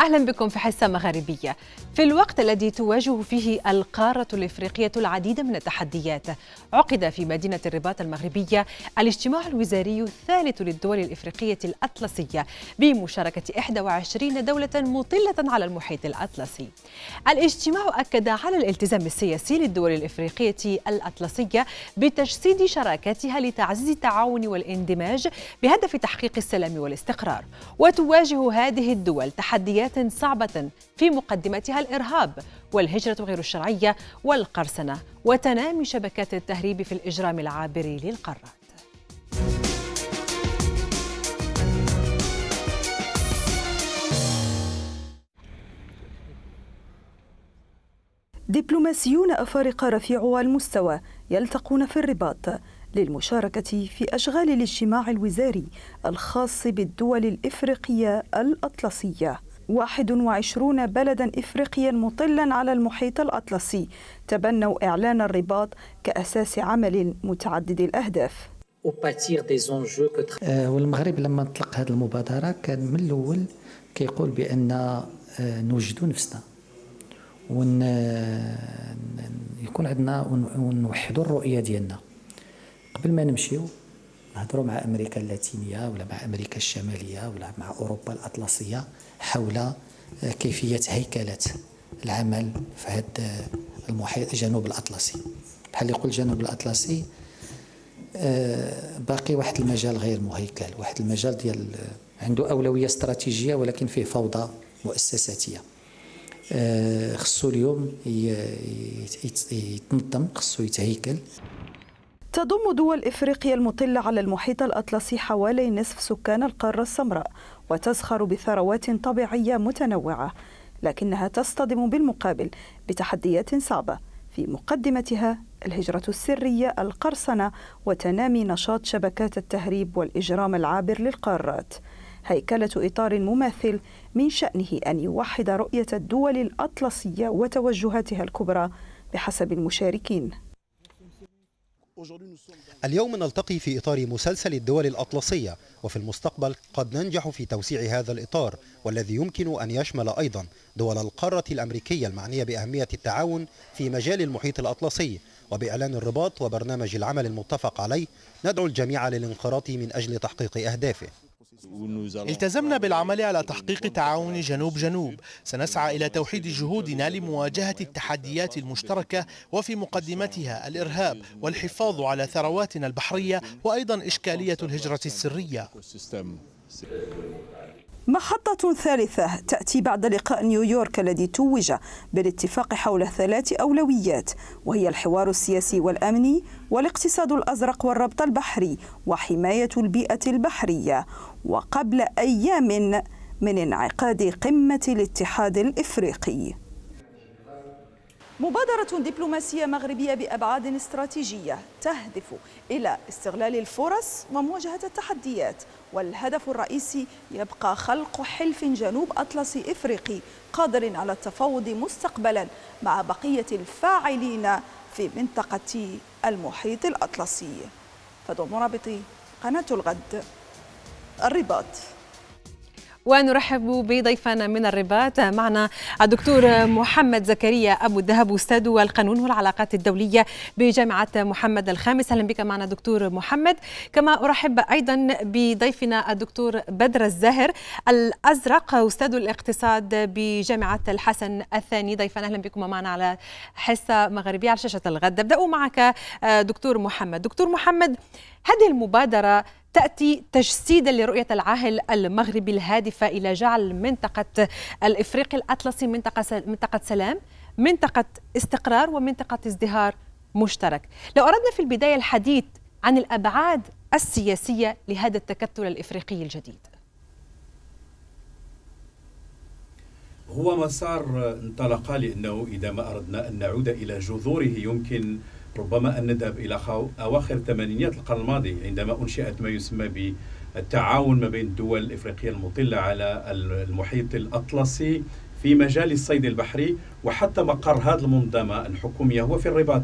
أهلا بكم في حصة مغاربية في الوقت الذي تواجه فيه القارة الإفريقية العديد من التحديات عقد في مدينة الرباط المغربية الاجتماع الوزاري الثالث للدول الإفريقية الأطلسية بمشاركة 21 دولة مطلة على المحيط الأطلسي الاجتماع أكد على الالتزام السياسي للدول الإفريقية الأطلسية بتجسيد شراكاتها لتعزيز التعاون والاندماج بهدف تحقيق السلام والاستقرار وتواجه هذه الدول تحديات مواضيع صعبة في مقدمتها الإرهاب والهجرة غير الشرعية والقرصنة وتنامي شبكات التهريب في الإجرام العابر للقارات دبلوماسيون أفارقة رفيعو المستوى يلتقون في الرباط للمشاركة في أشغال الاجتماع الوزاري الخاص بالدول الإفريقية الأطلسية 21 بلدا إفريقيا مطلا على المحيط الأطلسي تبنوا إعلان الرباط كأساس عمل متعدد الأهداف آه، والمغرب لما طلق هذه المبادرة كان من الأول كيقول بأن آه، نوجدوا نفسنا ون آه، يكون عندنا ونوحدوا الرؤية ديالنا قبل ما نمشيو نهضروا مع أمريكا اللاتينية ولا مع أمريكا الشمالية ولا مع أوروبا الأطلسية حول آه، كيفية هيكلة العمل في هذا المحيط الجنوب الأطلسي بحال يقول الجنوب الأطلسي آه، باقي واحد المجال غير مهيكل واحد المجال ديال آه، عنده أولوية استراتيجية ولكن فيه فوضى مؤسساتية خصو اليوم يتنظم خصو يتهيكل تضم دول إفريقيا المطلة على المحيط الأطلسي حوالي نصف سكان القارة السمراء وتزخر بثروات طبيعية متنوعة لكنها تصطدم بالمقابل بتحديات صعبة في مقدمتها الهجرة السرية القرصنة وتنامي نشاط شبكات التهريب والإجرام العابر للقارات هيكلة إطار مماثل من شأنه أن يوحد رؤية الدول الأطلسية وتوجهاتها الكبرى بحسب المشاركين اليوم نلتقي في إطار مسلسل الدول الأطلسية وفي المستقبل قد ننجح في توسيع هذا الإطار والذي يمكن أن يشمل أيضا دول القارة الأمريكية المعنية بأهمية التعاون في مجال المحيط الأطلسي وبإعلان الرباط وبرنامج العمل المتفق عليه ندعو الجميع للانخراط من أجل تحقيق أهدافه التزمنا بالعمل على تحقيق تعاون جنوب جنوب سنسعى إلى توحيد جهودنا لمواجهة التحديات المشتركة وفي مقدمتها الإرهاب والحفاظ على ثرواتنا البحرية وأيضا إشكالية الهجرة السرية محطة ثالثة تأتي بعد لقاء نيويورك الذي توج بالاتفاق حول ثلاث أولويات وهي الحوار السياسي والأمني والاقتصاد الأزرق والربط البحري وحماية البيئة البحرية وقبل أيام من انعقاد قمة الاتحاد الإفريقي مبادرة دبلوماسية مغربية بأبعاد استراتيجية تهدف إلى استغلال الفرص ومواجهة التحديات والهدف الرئيسي يبقى خلق حلف جنوب أطلسي إفريقي قادر على التفاوض مستقبلا مع بقية الفاعلين في منطقة المحيط الأطلسي فضل مرابطي قناة الغد الرباط ونرحب بضيفنا من الرباط معنا الدكتور محمد زكريا أبو الذهب أستاذ القانون والعلاقات الدولية بجامعة محمد الخامس أهلا بك معنا دكتور محمد كما أرحب أيضا بضيفنا الدكتور بدر الزاهر الأزرق أستاذ الاقتصاد بجامعة الحسن الثاني ضيفنا أهلا بكم معنا على حصة مغربية على شاشة الغد أبدأ معك آه، دكتور محمد دكتور محمد هذه المبادرة تأتي تجسيدا لرؤية العاهل المغربي الهادفة إلى جعل منطقة الإفريقي الأطلسي منطقة منطقة سلام منطقة استقرار ومنطقة ازدهار مشترك لو أردنا في البداية الحديث عن الأبعاد السياسية لهذا التكتل الإفريقي الجديد هو مسار انطلق لأنه إذا ما أردنا أن نعود إلى جذوره يمكن ربما أن نذهب إلى أواخر ثمانينيات القرن الماضي عندما أنشئت ما يسمى بالتعاون ما بين الدول الإفريقية المطلة على المحيط الأطلسي في مجال الصيد البحري وحتى مقر هذه المنظمة الحكومية هو في الرباط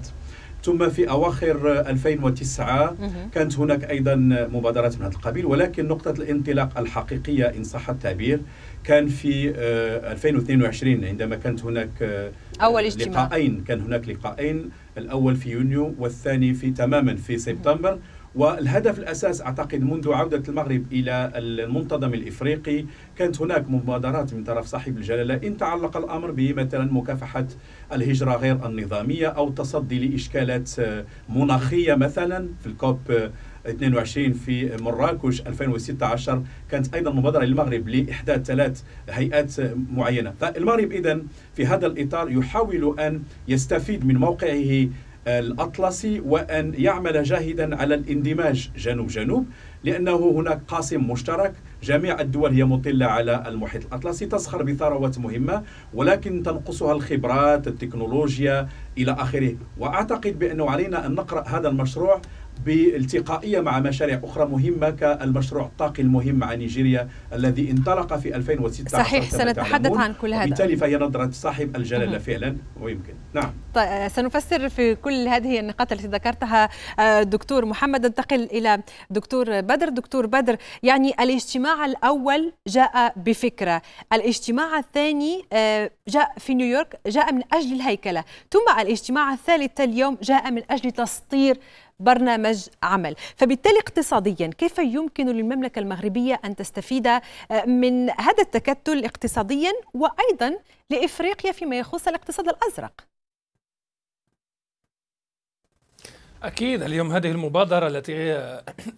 ثم في اواخر 2009 كانت هناك ايضا مبادرات من هذا القبيل ولكن نقطه الانطلاق الحقيقيه ان صح التعبير كان في 2022 آه، عندما كانت هناك آه، اول اجتماع لقاءين كان هناك لقاءين الأول في يونيو والثاني في تماما في سبتمبر والهدف الأساس أعتقد منذ عودة المغرب إلى المنتظم الإفريقي كانت هناك مبادرات من طرف صاحب الجلالة إن تعلق الأمر بمثلا مكافحة الهجرة غير النظامية أو التصدي لإشكالات مناخية مثلا في الكوب 22 في مراكش 2016 كانت ايضا مبادره للمغرب لاحداث ثلاث هيئات معينه فالمغرب اذا في هذا الاطار يحاول ان يستفيد من موقعه الاطلسي وان يعمل جاهدا على الاندماج جنوب جنوب لانه هناك قاسم مشترك جميع الدول هي مطلة على المحيط الأطلسي تزخر بثروات مهمة ولكن تنقصها الخبرات التكنولوجيا إلى آخره وأعتقد بأنه علينا أن نقرأ هذا المشروع بالتقائية مع مشاريع أخرى مهمة كالمشروع الطاقي المهم مع نيجيريا الذي انطلق في 2006 صحيح سنتحدث عن كل هذا بالتالي فهي نظرة صاحب الجلالة فعلا ويمكن نعم طيب سنفسر في كل هذه النقاط التي ذكرتها آه، دكتور محمد انتقل إلى دكتور بدر دكتور بدر يعني الاجتماع الأول جاء بفكرة الاجتماع الثاني آه، جاء في نيويورك جاء من أجل الهيكلة ثم الاجتماع الثالث اليوم جاء من أجل تسطير برنامج عمل فبالتالي اقتصاديا كيف يمكن للمملكة المغربية أن تستفيد آه، من هذا التكتل اقتصاديا وأيضا لإفريقيا فيما يخص الاقتصاد الأزرق أكيد اليوم هذه المبادرة التي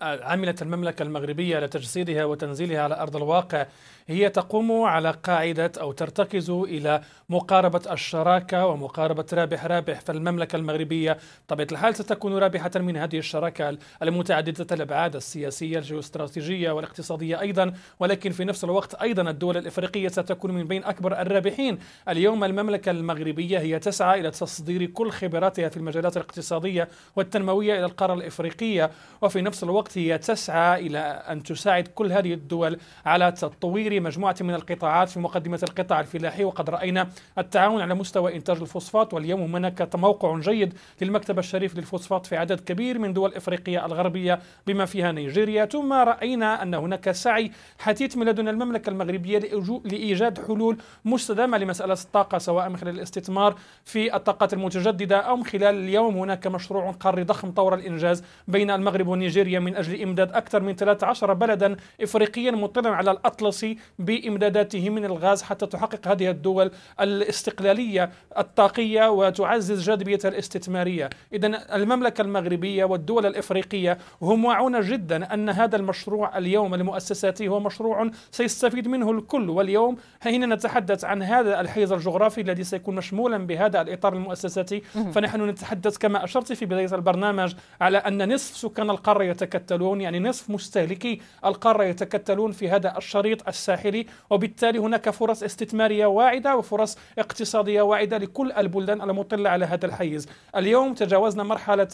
عملت المملكة المغربية لتجسيدها وتنزيلها على أرض الواقع هي تقوم على قاعدة أو ترتكز إلى مقاربة الشراكة ومقاربة رابح رابح فالمملكة المغربية طبيعة الحال ستكون رابحة من هذه الشراكة المتعددة الأبعاد السياسية الجيوستراتيجية والاقتصادية أيضا ولكن في نفس الوقت أيضا الدول الإفريقية ستكون من بين أكبر الرابحين اليوم المملكة المغربية هي تسعى إلى تصدير كل خبراتها في المجالات الاقتصادية التنموية إلى القارة الإفريقية وفي نفس الوقت هي تسعى إلى أن تساعد كل هذه الدول على تطوير مجموعة من القطاعات في مقدمة القطاع الفلاحي وقد رأينا التعاون على مستوى إنتاج الفوسفات واليوم هناك موقع جيد للمكتب الشريف للفوسفات في عدد كبير من دول إفريقيا الغربية بما فيها نيجيريا ثم رأينا أن هناك سعي حثيث من لدن المملكة المغربية لإيجاد حلول مستدامة لمسألة الطاقة سواء من خلال الاستثمار في الطاقات المتجددة أو من خلال اليوم هناك مشروع قاري ممر ضخم طور الإنجاز بين المغرب ونيجيريا من أجل إمداد أكثر من 13 بلدا إفريقيا مطلا على الأطلسي بإمداداته من الغاز حتى تحقق هذه الدول الاستقلالية الطاقية وتعزز جاذبيتها الاستثمارية إذا المملكة المغربية والدول الإفريقية هم واعون جدا أن هذا المشروع اليوم المؤسساتي هو مشروع سيستفيد منه الكل واليوم حين نتحدث عن هذا الحيز الجغرافي الذي سيكون مشمولا بهذا الإطار المؤسساتي فنحن نتحدث كما أشرت في بداية البحث البرنامج على أن نصف سكان القارة يتكتلون يعني نصف مستهلكي القارة يتكتلون في هذا الشريط الساحلي وبالتالي هناك فرص استثمارية واعدة وفرص اقتصادية واعدة لكل البلدان المطلة على هذا الحيز اليوم تجاوزنا مرحلة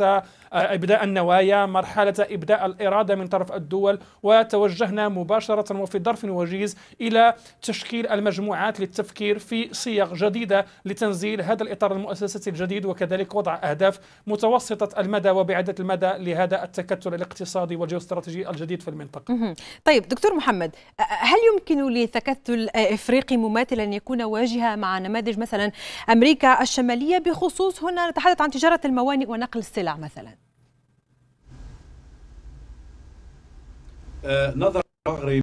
آه، إبداء النوايا مرحلة إبداء الإرادة من طرف الدول وتوجهنا مباشرة وفي ظرف وجيز إلى تشكيل المجموعات للتفكير في صيغ جديدة لتنزيل هذا الإطار المؤسساتي الجديد وكذلك وضع أهداف متوسطة المدى وبعيدة المدى لهذا التكتل الاقتصادي والجيوستراتيجي الجديد في المنطقة طيب دكتور محمد هل يمكن لتكتل إفريقي مماثل أن يكون واجهة مع نماذج مثلا أمريكا الشمالية بخصوص هنا نتحدث عن تجارة الموانئ ونقل السلع مثلا آه، نظرة مغرب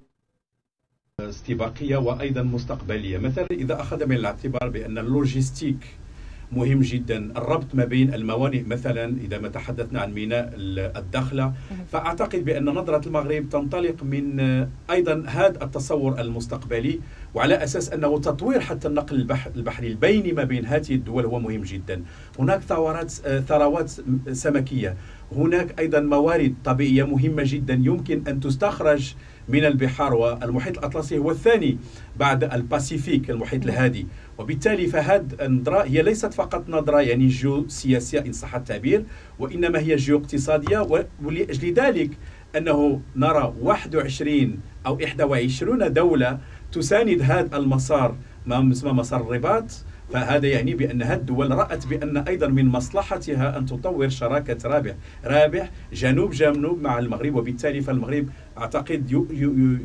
استباقية وأيضا مستقبلية مثلا إذا أخذ من الاعتبار بأن اللوجستيك مهم جدا الربط ما بين الموانئ مثلا إذا ما تحدثنا عن ميناء الدخلة فأعتقد بأن نظرة المغرب تنطلق من آه، أيضا هذا التصور المستقبلي وعلى أساس أنه تطوير حتى النقل البحري البيني ما بين هذه الدول هو مهم جدا هناك ثورات آه، ثروات سمكية هناك أيضا موارد طبيعية مهمة جدا يمكن أن تستخرج من البحار والمحيط الأطلسي هو الثاني بعد الباسيفيك المحيط الهادي وبالتالي فهذه النظرة هي ليست فقط نظرة يعني جيو سياسية إن صح التعبير وإنما هي جيو اقتصادية ولأجل ذلك أنه نرى 21 أو 21 دولة تساند هذا المسار ما يسمى مسار الرباط فهذا يعني بان هذه الدول رأت بأن أيضا من مصلحتها أن تطور شراكة رابح رابح جنوب جنوب مع المغرب وبالتالي فالمغرب أعتقد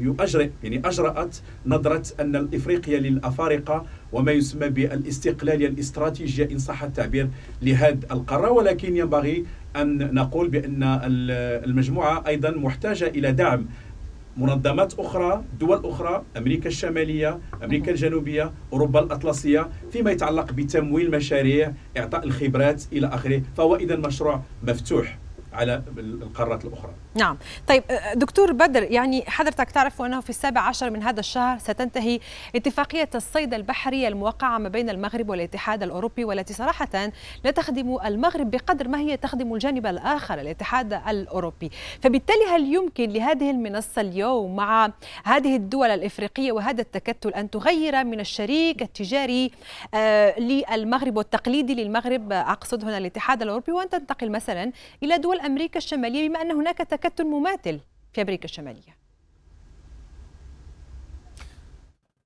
يؤجرئ يعني أجرأت نظرة أن الإفريقيا للأفارقة وما يسمى بالاستقلالية الاستراتيجية إن صح التعبير لهذه القارة ولكن ينبغي أن نقول بأن المجموعة أيضا محتاجة إلى دعم منظمات أخرى دول أخرى أمريكا الشمالية أمريكا الجنوبية أوروبا الأطلسية فيما يتعلق بتمويل مشاريع إعطاء الخبرات إلى آخره فهو إذا مشروع مفتوح على القارات الأخرى نعم طيب دكتور بدر يعني حضرتك تعرف أنه في السابع عشر من هذا الشهر ستنتهي اتفاقية الصيد البحري الموقعة ما بين المغرب والاتحاد الأوروبي والتي صراحة لا تخدم المغرب بقدر ما هي تخدم الجانب الآخر الاتحاد الأوروبي فبالتالي هل يمكن لهذه المنصة اليوم مع هذه الدول الإفريقية وهذا التكتل أن تغير من الشريك التجاري آه، للمغرب والتقليدي للمغرب أقصد هنا الاتحاد الأوروبي وأن تنتقل مثلا إلى دول أمريكا الشمالية بما أن هناك تكتل مماثل في أمريكا الشمالية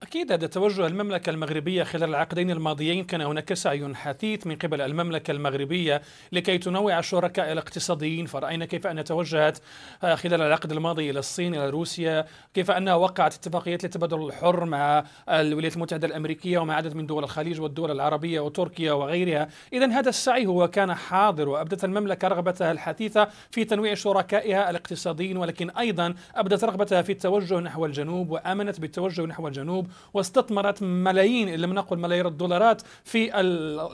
أكيد هذا توجه المملكة المغربية خلال العقدين الماضيين كان هناك سعي حثيث من قبل المملكة المغربية لكي تنوع الشركاء الاقتصاديين فرأينا كيف أن توجهت آه، خلال العقد الماضي إلى الصين إلى روسيا كيف أنها وقعت اتفاقيات للتبادل الحر مع الولايات المتحدة الأمريكية ومع عدد من دول الخليج والدول العربية وتركيا وغيرها إذا هذا السعي هو كان حاضر وأبدت المملكة رغبتها الحثيثة في تنويع شركائها الاقتصاديين ولكن أيضا أبدت رغبتها في التوجه نحو الجنوب وآمنت بالتوجه نحو الجنوب واستثمرت ملايين إن لم نقل ملايير الدولارات في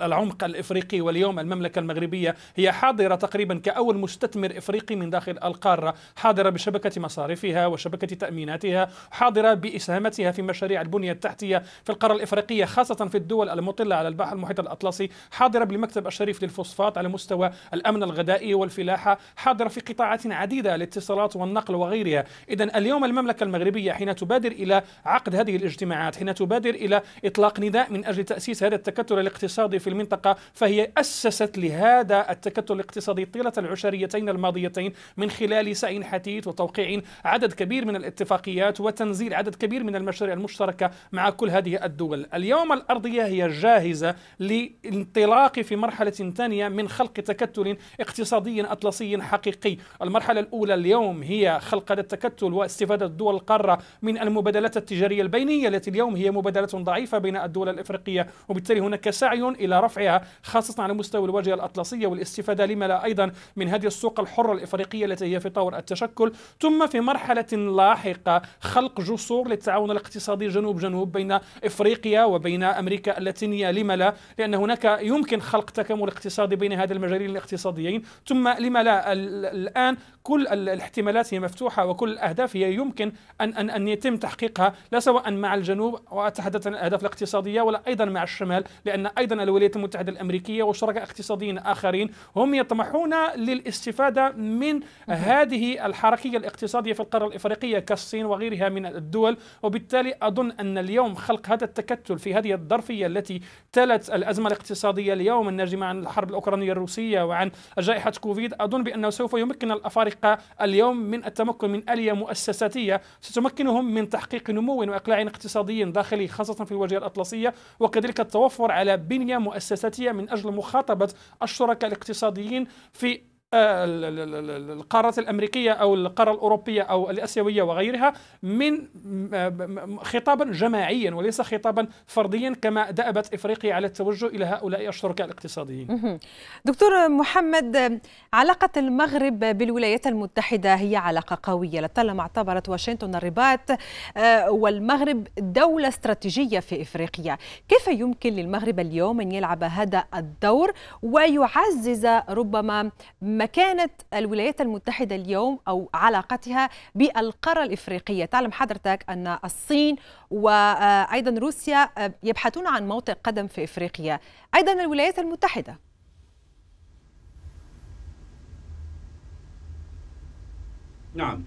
العمق الإفريقي واليوم المملكة المغربية هي حاضرة تقريبا كأول مستثمر إفريقي من داخل القارة حاضرة بشبكة مصارفها وشبكة تأميناتها حاضرة بإسهاماتها في مشاريع البنية التحتية في القارة الإفريقية خاصة في الدول المطلة على البحر المحيط الأطلسي حاضرة بالمكتب الشريف للفوسفات على مستوى الأمن الغذائي والفلاحة حاضرة في قطاعات عديدة الاتصالات والنقل وغيرها إذا اليوم المملكة المغربية حين تبادر إلى عقد هذه الاجتماعات الاجتماعات حين تبادر إلى إطلاق نداء من أجل تأسيس هذا التكتل الاقتصادي في المنطقة فهي أسست لهذا التكتل الاقتصادي طيلة العشريتين الماضيتين من خلال سعي حثيث وتوقيع عدد كبير من الاتفاقيات وتنزيل عدد كبير من المشاريع المشتركة مع كل هذه الدول اليوم الأرضية هي جاهزة لانطلاق في مرحلة ثانية من خلق تكتل اقتصادي أطلسي حقيقي المرحلة الأولى اليوم هي خلق هذا التكتل واستفادة دول القارة من المبادلات التجارية البينية مبادلة اليوم هي مبادلة ضعيفة بين الدول الإفريقية وبالتالي هناك سعي إلى رفعها خاصة على مستوى الواجهة الأطلسية والاستفادة لما لا أيضا من هذه السوق الحرة الإفريقية التي هي في طور التشكل ثم في مرحلة لاحقة خلق جسور للتعاون الاقتصادي جنوب جنوب بين إفريقيا وبين أمريكا اللاتينية لما لا لأن هناك يمكن خلق تكامل اقتصادي بين هذا المجالين الاقتصاديين ثم لما لا الآن كل الاحتمالات هي مفتوحة وكل الأهداف هي يمكن أن أن أن يتم تحقيقها لا سواء مع الجنوب وأتحدث عن الأهداف الاقتصادية ولا أيضا مع الشمال لأن أيضا الولايات المتحدة الأمريكية وشركاء اقتصاديين آخرين هم يطمحون للاستفادة من هذه الحركية الاقتصادية في القارة الإفريقية كالصين وغيرها من الدول وبالتالي أظن أن اليوم خلق هذا التكتل في هذه الظرفية التي تلت الأزمة الاقتصادية اليوم الناجمة عن الحرب الأوكرانية الروسية وعن جائحة كوفيد أظن بأنه سوف يمكن الأفارقة اليوم من التمكن من آلية مؤسساتية ستمكنهم من تحقيق نمو وإقلاع اقتصادي اقتصادي داخلي خاصة في الواجهة الأطلسية وكذلك التوفر على بنية مؤسساتية من أجل مخاطبة الشركاء الاقتصاديين في آه، القارات الامريكيه او القاره الاوروبيه او الاسيويه وغيرها من آه، خطابا جماعيا وليس خطابا فرديا كما دأبت افريقيا على التوجه الى هؤلاء الشركاء الاقتصاديين. دكتور محمد علاقه المغرب بالولايات المتحده هي علاقه قويه لطالما اعتبرت واشنطن الرباط آه، والمغرب دوله استراتيجيه في افريقيا، كيف يمكن للمغرب اليوم ان يلعب هذا الدور ويعزز ربما مكانة الولايات المتحدة اليوم أو علاقتها بالقارة الإفريقية تعلم حضرتك أن الصين وأيضا روسيا يبحثون عن موطئ قدم في إفريقيا أيضا الولايات المتحدة نعم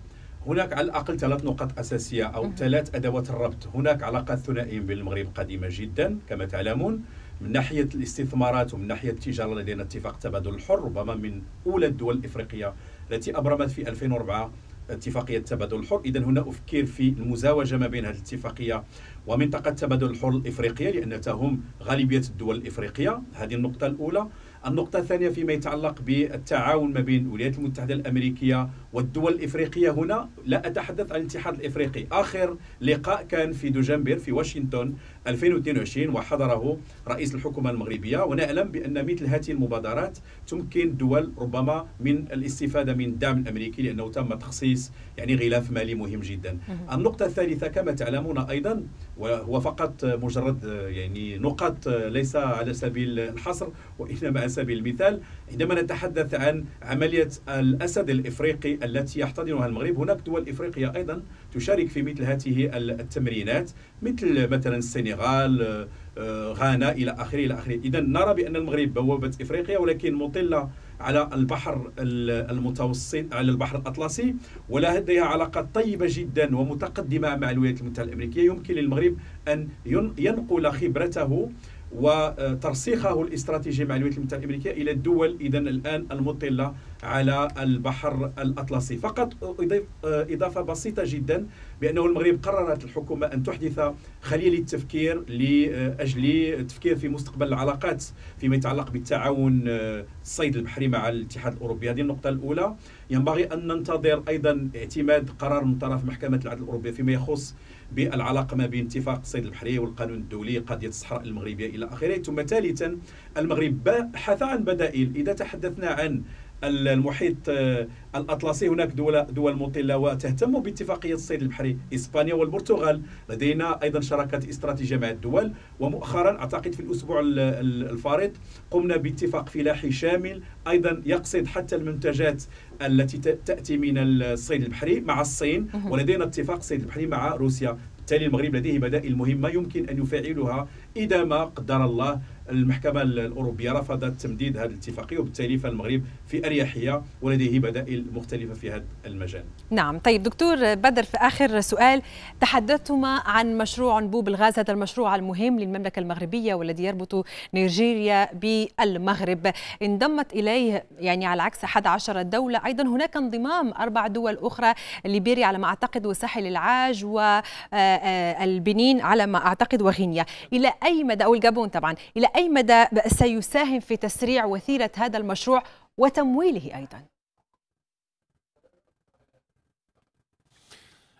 هناك على الأقل ثلاث نقط أساسية أو ثلاث أدوات الربط هناك علاقات ثنائية بالمغرب قديمة جدا كما تعلمون من ناحيه الاستثمارات ومن ناحيه التجاره لدينا اتفاق التبادل الحر ربما من اولى الدول الافريقيه التي ابرمت في 2004 اتفاقيه التبادل الحر اذا هنا افكر في المزاوجه ما بين هذه الاتفاقيه ومنطقه التبادل الحر الافريقيه لان تهم غالبيه الدول الافريقيه هذه النقطه الاولى النقطة الثانية فيما يتعلق بالتعاون ما بين الولايات المتحدة الأمريكية والدول الإفريقية هنا لا أتحدث عن الاتحاد الإفريقي آخر لقاء كان في دوجمبر في واشنطن 2022 وحضره رئيس الحكومة المغربية ونعلم بأن مثل هذه المبادرات تمكن دول ربما من الاستفادة من الدعم الأمريكي لأنه تم تخصيص يعني غلاف مالي مهم جدا النقطة الثالثة كما تعلمون أيضا وهو فقط مجرد يعني نقط ليس على سبيل الحصر وإنما على سبيل المثال عندما نتحدث عن عملية الأسد الإفريقي التي يحتضنها المغرب هناك دول إفريقية أيضا تشارك في مثل هذه التمرينات مثل مثلا السنغال آه، آه، غانا إلى آخره إلى آخره إذا نرى بأن المغرب بوابة إفريقيا ولكن مطلة على البحر المتوسط على البحر الأطلسي ولا لديها علاقة طيبة جدا ومتقدمة مع الولايات المتحدة الأمريكية يمكن للمغرب أن ينقل خبرته وترسيخه الاستراتيجي مع الولايات المتحده الامريكيه الى الدول اذا الان المطله على البحر الاطلسي فقط اضيف اضافه بسيطه جدا بانه المغرب قررت الحكومه ان تحدث خليه للتفكير لاجل التفكير في مستقبل العلاقات فيما يتعلق بالتعاون آه، الصيد البحري مع الاتحاد الاوروبي هذه النقطه الاولى ينبغي ان ننتظر ايضا اعتماد قرار من طرف محكمه العدل الاوروبيه فيما يخص بالعلاقه ما بين اتفاق الصيد البحري والقانون الدولي قضيه الصحراء المغربيه الى اخره ثم ثالثا المغرب بحث عن بدائل اذا تحدثنا عن المحيط آه، الاطلسي هناك دول دول مطله وتهتم باتفاقيه الصيد البحري اسبانيا والبرتغال لدينا ايضا شراكات استراتيجيه مع الدول ومؤخرا اعتقد في الاسبوع الفارط قمنا باتفاق فلاحي شامل ايضا يقصد حتى المنتجات التي تاتي من الصيد البحري مع الصين ولدينا اتفاق صيد البحري مع روسيا بالتالي المغرب لديه بدائل مهمه يمكن ان يفعلها اذا ما قدر الله المحكمه الاوروبيه رفضت تمديد هذه الاتفاقيه وبالتالي فالمغرب في اريحيه ولديه بدائل مختلفه في هذا المجال. نعم، طيب دكتور بدر في اخر سؤال تحدثتما عن مشروع انبوب الغاز هذا المشروع المهم للمملكه المغربيه والذي يربط نيجيريا بالمغرب، انضمت اليه يعني على عكس 11 دوله، ايضا هناك انضمام اربع دول اخرى ليبيريا على ما اعتقد وساحل العاج والبنين آه، آه، على ما اعتقد وغينيا، الى أي مدى أو الجابون طبعا إلى أي مدى سيساهم في تسريع وتيرة هذا المشروع وتمويله أيضا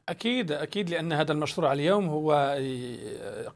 أكيد أكيد لأن هذا المشروع اليوم هو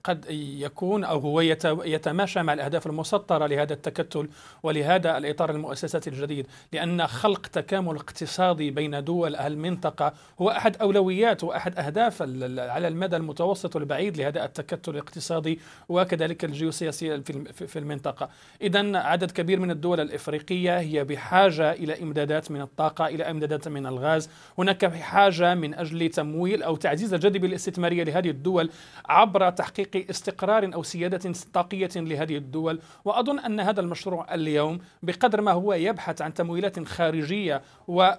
قد يكون أو هو يتماشى مع الأهداف المسطرة لهذا التكتل ولهذا الإطار المؤسساتي الجديد لأن خلق تكامل اقتصادي بين دول المنطقة هو أحد أولويات وأحد أهداف على المدى المتوسط والبعيد لهذا التكتل الاقتصادي وكذلك الجيوسياسي في المنطقة إذا عدد كبير من الدول الإفريقية هي بحاجة إلى إمدادات من الطاقة إلى إمدادات من الغاز هناك حاجة من أجل تمويل تمويل أو تعزيز الجاذبية الاستثمارية لهذه الدول عبر تحقيق استقرار أو سيادة طاقية لهذه الدول وأظن أن هذا المشروع اليوم بقدر ما هو يبحث عن تمويلات خارجية و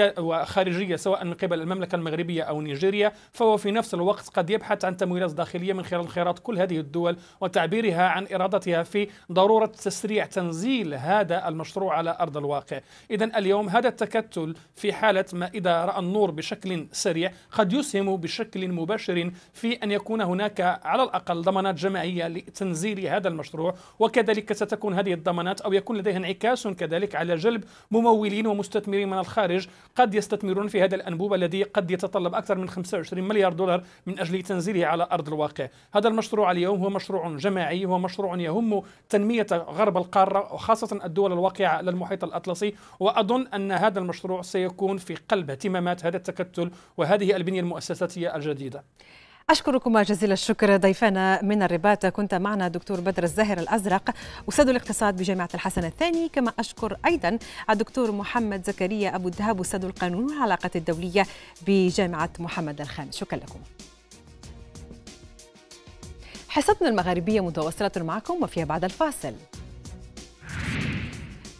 وخارجية سواء من قبل المملكة المغربية أو نيجيريا فهو في نفس الوقت قد يبحث عن تمويلات داخلية من خلال انخراط كل هذه الدول وتعبيرها عن إرادتها في ضرورة تسريع تنزيل هذا المشروع على أرض الواقع إذا اليوم هذا التكتل في حالة ما إذا رأى النور بشكل سريع قد يسهم بشكل مباشر في أن يكون هناك على الأقل ضمانات جماعية لتنزيل هذا المشروع وكذلك ستكون هذه الضمانات أو يكون لديها انعكاس كذلك على جلب ممولين ومستثمرين من الخارج قد يستثمرون في هذا الأنبوب الذي قد يتطلب أكثر من 25 مليار دولار من أجل تنزيله على أرض الواقع هذا المشروع اليوم هو مشروع جماعي هو مشروع يهم تنمية غرب القارة وخاصة الدول الواقعة على المحيط الأطلسي وأظن أن هذا المشروع سيكون في قلب اهتمامات هذا التكتل وهذه البنية المؤسساتية الجديدة أشكركما جزيل الشكر ضيفنا من الرباط كنت معنا دكتور بدر الزاهر الأزرق أستاذ الاقتصاد بجامعة الحسن الثاني كما أشكر أيضا الدكتور محمد زكريا أبو الذهب أستاذ القانون والعلاقات الدولية بجامعة محمد الخان شكرا لكم حصتنا المغاربية متواصلة معكم وفيها بعد الفاصل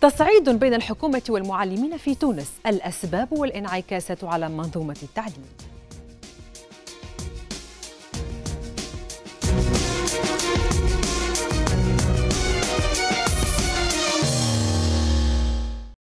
تصعيد بين الحكومة والمعلمين في تونس الأسباب والانعكاسات على منظومة التعليم